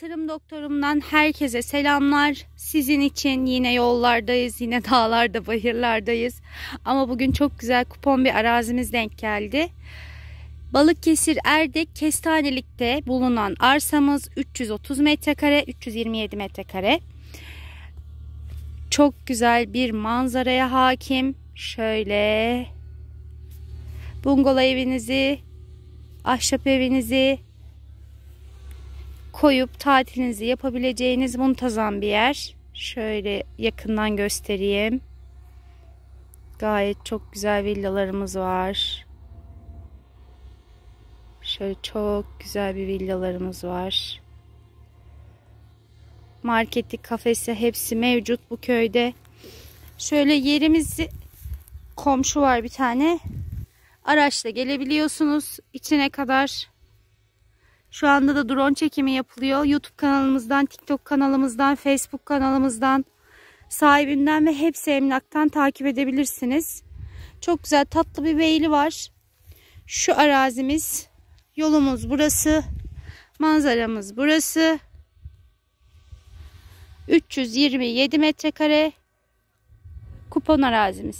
Tarım doktorumdan herkese selamlar. Sizin için yine yollardayız, yine dağlarda, bayırlardayız. Ama bugün çok güzel kupon bir arazimiz denk geldi. Balıkesir Erdek Kestanelik'te bulunan arsamız 330 metrekare, 327 metrekare. Çok güzel bir manzaraya hakim. Şöyle bungalov evinizi, ahşap evinizi, koyup tatilinizi yapabileceğiniz muntazam bir yer. Şöyle yakından göstereyim. Gayet çok güzel villalarımız var. Şöyle çok güzel bir villalarımız var. Marketi, kafesi hepsi mevcut bu köyde. Şöyle yerimizi komşu var bir tane. Araçla gelebiliyorsunuz içine kadar. Şu anda da drone çekimi yapılıyor. YouTube kanalımızdan, TikTok kanalımızdan, Facebook kanalımızdan, sahibinden ve hepsi emlaktan takip edebilirsiniz. Çok güzel tatlı bir beyli var. Şu arazimiz, yolumuz burası, manzaramız burası. 327 metrekare kupon arazimiz.